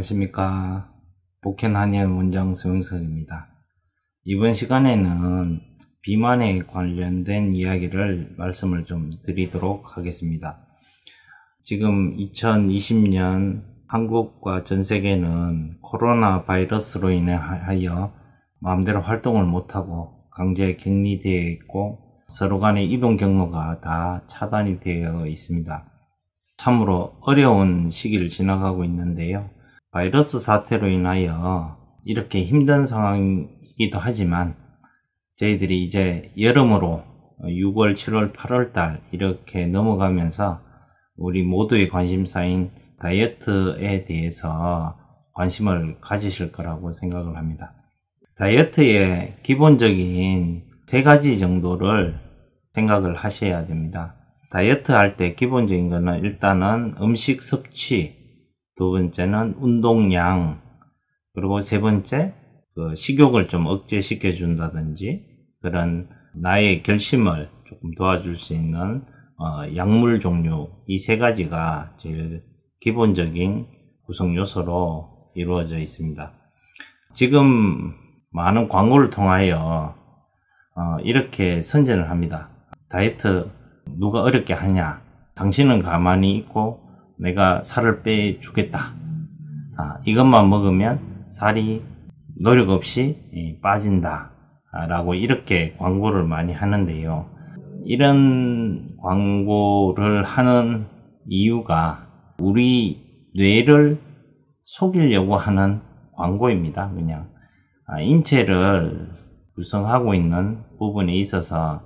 안녕하십니까. 복현 한의원 원장 소용석입니다 이번 시간에는 비만에 관련된 이야기를 말씀을 좀 드리도록 하겠습니다. 지금 2020년 한국과 전 세계는 코로나 바이러스로 인해 하여 마음대로 활동을 못하고 강제 격리되어 있고 서로 간의 이동 경로가 다 차단이 되어 있습니다. 참으로 어려운 시기를 지나가고 있는데요. 바이러스 사태로 인하여 이렇게 힘든 상황이기도 하지만 저희들이 이제 여름으로 6월, 7월, 8월 달 이렇게 넘어가면서 우리 모두의 관심사인 다이어트에 대해서 관심을 가지실 거라고 생각을 합니다. 다이어트의 기본적인 세 가지 정도를 생각을 하셔야 됩니다. 다이어트 할 때 기본적인 거는 일단은 음식 섭취, 두 번째는 운동량, 그리고 세 번째 그 식욕을 좀 억제시켜 준다든지 그런 나의 결심을 조금 도와줄 수 있는 어, 약물 종류 이 세 가지가 제일 기본적인 구성 요소로 이루어져 있습니다. 지금 많은 광고를 통하여 어, 이렇게 선전을 합니다. 다이어트 누가 어렵게 하냐? 당신은 가만히 있고 내가 살을 빼주겠다. 아, 이것만 먹으면 살이 노력 없이 예, 빠진다. 아, 라고 이렇게 광고를 많이 하는데요. 이런 광고를 하는 이유가 우리 뇌를 속이려고 하는 광고입니다. 그냥 아, 인체를 구성하고 있는 부분에 있어서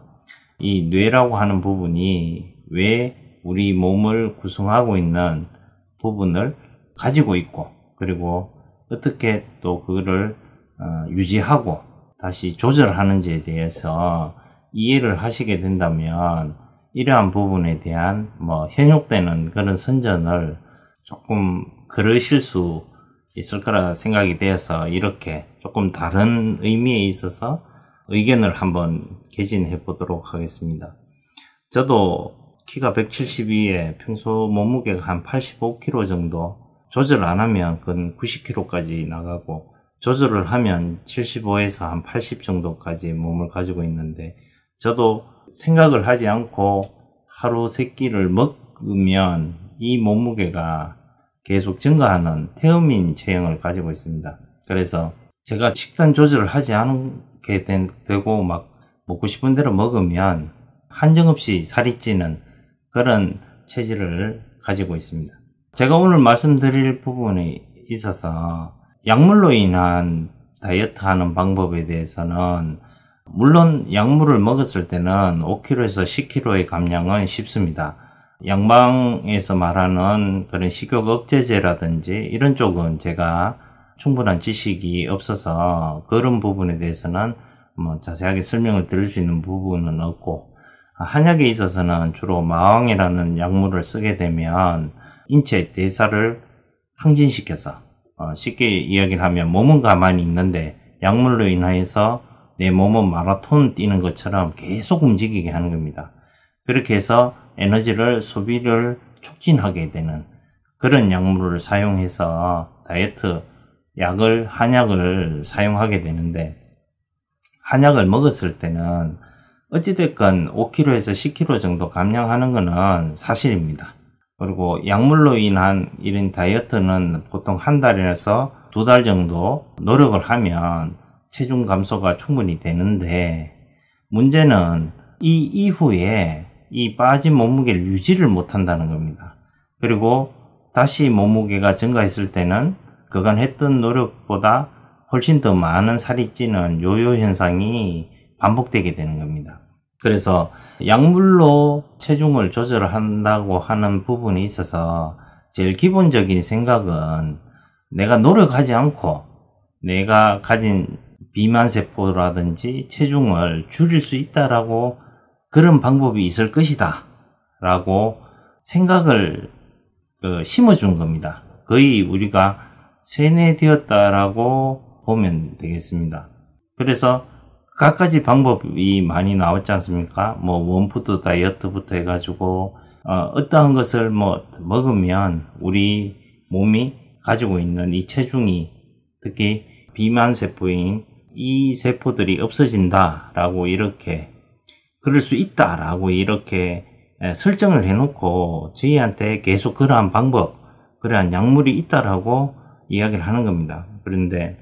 이 뇌라고 하는 부분이 왜 우리 몸을 구성하고 있는 부분을 가지고 있고 그리고 어떻게 또 그거를 어, 유지하고 다시 조절하는지에 대해서 이해를 하시게 된다면 이러한 부분에 대한 뭐 현혹되는 그런 선전을 조금 그러실 수 있을 거라 생각이 되어서 이렇게 조금 다른 의미에 있어서 의견을 한번 개진해 보도록 하겠습니다. 저도 키가 172에 평소 몸무게가 한 85kg 정도 조절 안 하면 그 90kg까지 나가고 조절을 하면 75에서 한 80 정도까지 몸을 가지고 있는데 저도 생각을 하지 않고 하루 세 끼를 먹으면 이 몸무게가 계속 증가하는 태음인 체형을 가지고 있습니다. 그래서 제가 식단 조절을 하지 않게 된, 되고 막 먹고 싶은 대로 먹으면 한정없이 살이 찌는 그런 체질을 가지고 있습니다. 제가 오늘 말씀드릴 부분이 있어서 약물로 인한 다이어트 하는 방법에 대해서는 물론 약물을 먹었을 때는 5kg에서 10kg의 감량은 쉽습니다. 양방에서 말하는 그런 식욕 억제제라든지 이런 쪽은 제가 충분한 지식이 없어서 그런 부분에 대해서는 뭐 자세하게 설명을 드릴 수 있는 부분은 없고 한약에 있어서는 주로 마왕이라는 약물을 쓰게 되면 인체의 대사를 항진시켜서 어, 쉽게 이야기를 하면 몸은 가만히 있는데 약물로 인하여서 내 몸은 마라톤 뛰는 것처럼 계속 움직이게 하는 겁니다. 그렇게 해서 에너지를 소비를 촉진하게 되는 그런 약물을 사용해서 다이어트 약을 한약을 사용하게 되는데 한약을 먹었을 때는 어찌됐건 5kg에서 10kg 정도 감량하는 것은 사실입니다. 그리고 약물로 인한 이런 다이어트는 보통 한 달에서 두 달 정도 노력을 하면 체중 감소가 충분히 되는데 문제는 이 이후에 이 빠진 몸무게를 유지를 못한다는 겁니다. 그리고 다시 몸무게가 증가했을 때는 그간 했던 노력보다 훨씬 더 많은 살이 찌는 요요 현상이 반복되게 되는 겁니다. 그래서 약물로 체중을 조절한다고 하는 부분이 있어서 제일 기본적인 생각은 내가 노력하지 않고 내가 가진 비만 세포라든지 체중을 줄일 수 있다라고 그런 방법이 있을 것이다 라고 생각을 그, 심어준 겁니다. 거의 우리가 세뇌되었다라고 보면 되겠습니다. 그래서 갖가지 방법이 많이 나왔지 않습니까? 뭐 원푸드 다이어트부터 해가지고 어, 떠한 것을 뭐 먹으면 우리 몸이 가지고 있는 이 체중이 특히 비만 세포인 이 세포들이 없어진다라고 이렇게 그럴 수 있다라고 이렇게 설정을 해놓고 저희한테 계속 그러한 방법 그러한 약물이 있다라고 이야기를 하는 겁니다. 그런데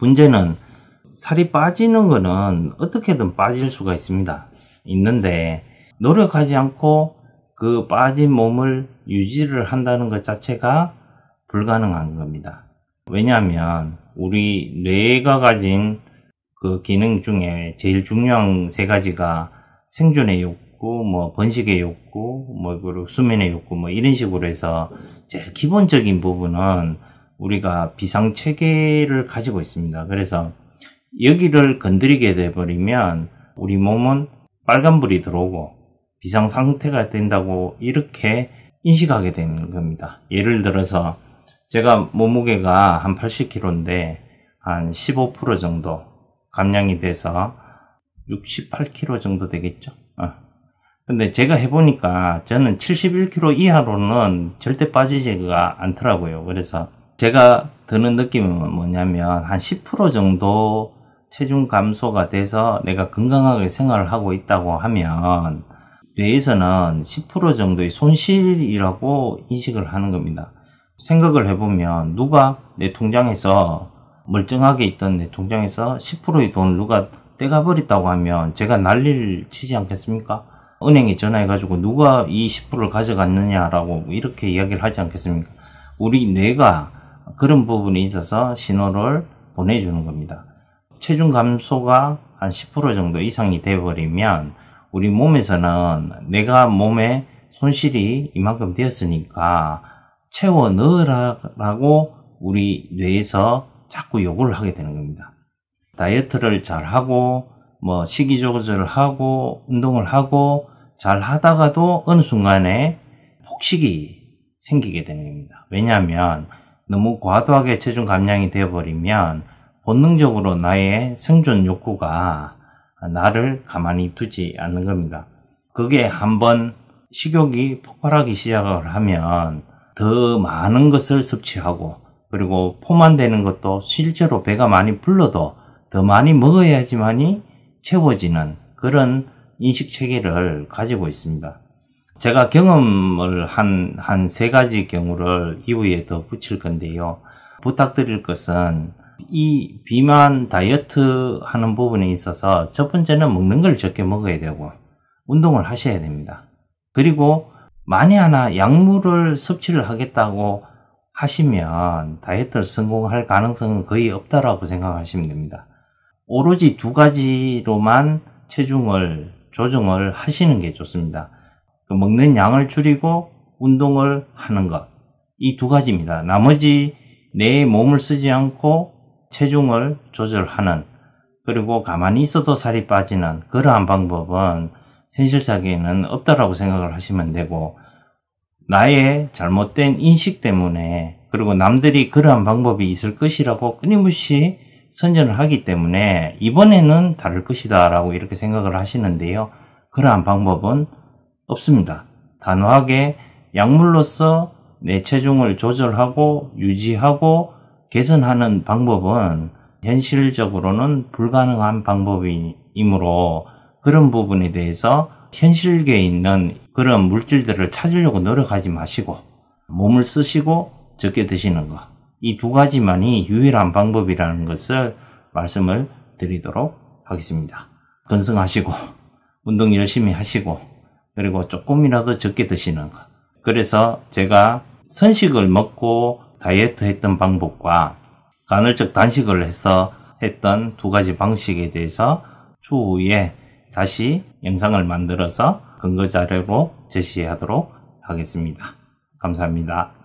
문제는 살이 빠지는 거는 어떻게든 빠질 수가 있습니다. 있는데 노력하지 않고 그 빠진 몸을 유지를 한다는 것 자체가 불가능한 겁니다. 왜냐하면 우리 뇌가 가진 그 기능 중에 제일 중요한 세 가지가 생존의 욕구, 뭐 번식의 욕구, 뭐 그리고 수면의 욕구, 뭐 이런 식으로 해서 제일 기본적인 부분은 우리가 비상 체계를 가지고 있습니다. 그래서 여기를 건드리게 돼버리면 우리 몸은 빨간불이 들어오고 비상 상태가 된다고 이렇게 인식하게 되는 겁니다. 예를 들어서 제가 몸무게가 한 80kg인데 한 15% 정도 감량이 돼서 68kg 정도 되겠죠? 어. 근데 제가 해보니까 저는 71kg 이하로는 절대 빠지지가 않더라고요. 그래서 제가 드는 느낌은 뭐냐면 한 10% 정도 체중 감소가 돼서 내가 건강하게 생활을 하고 있다고 하면 뇌에서는 10% 정도의 손실이라고 인식을 하는 겁니다. 생각을 해보면 누가 내 통장에서 멀쩡하게 있던 내 통장에서 10%의 돈을 누가 떼가 버렸다고 하면 제가 난리를 치지 않겠습니까? 은행에 전화해가지고 누가 이 10%를 가져갔느냐라고 뭐 이렇게 이야기를 하지 않겠습니까? 우리 뇌가 그런 부분에 있어서 신호를 보내주는 겁니다. 체중 감소가 한 10% 정도 이상이 되어버리면 우리 몸에서는 내가 몸에 손실이 이만큼 되었으니까 채워 넣으라고 우리 뇌에서 자꾸 요구를 하게 되는 겁니다. 다이어트를 잘 하고 뭐 식이 조절을 하고 운동을 하고 잘 하다가도 어느 순간에 폭식이 생기게 되는 겁니다. 왜냐하면 너무 과도하게 체중 감량이 되어버리면 본능적으로 나의 생존 욕구가 나를 가만히 두지 않는 겁니다. 그게 한번 식욕이 폭발하기 시작을 하면 더 많은 것을 섭취하고 그리고 포만되는 것도 실제로 배가 많이 불러도 더 많이 먹어야지만이 채워지는 그런 인식 체계를 가지고 있습니다. 제가 경험을 한 한 세 가지 경우를 이후에 더 붙일 건데요. 부탁드릴 것은 이 비만 다이어트 하는 부분에 있어서 첫 번째는 먹는 걸 적게 먹어야 되고 운동을 하셔야 됩니다. 그리고 만에 하나 약물을 섭취를 하겠다고 하시면 다이어트를 성공할 가능성은 거의 없다라고 생각하시면 됩니다. 오로지 두 가지로만 체중을 조정을 하시는 게 좋습니다. 그 먹는 양을 줄이고 운동을 하는 것. 이 두 가지입니다. 나머지 내 몸을 쓰지 않고 체중을 조절하는 그리고 가만히 있어도 살이 빠지는 그러한 방법은 현실적에는 없다라고 생각을 하시면 되고 나의 잘못된 인식 때문에 그리고 남들이 그러한 방법이 있을 것이라고 끊임없이 선전을 하기 때문에 이번에는 다를 것이다 라고 이렇게 생각을 하시는데요. 그러한 방법은 없습니다. 단호하게 약물로서 내 체중을 조절하고 유지하고 개선하는 방법은 현실적으로는 불가능한 방법이므로 그런 부분에 대해서 현실계에 있는 그런 물질들을 찾으려고 노력하지 마시고 몸을 쓰시고 적게 드시는 것. 이 두 가지만이 유일한 방법이라는 것을 말씀을 드리도록 하겠습니다. 건승하시고 운동 열심히 하시고 그리고 조금이라도 적게 드시는 것. 그래서 제가 선식을 먹고 다이어트 했던 방법과 간헐적 단식을 해서 했던 두 가지 방식에 대해서 추후에 다시 영상을 만들어서 근거 자료로 제시하도록 하겠습니다. 감사합니다.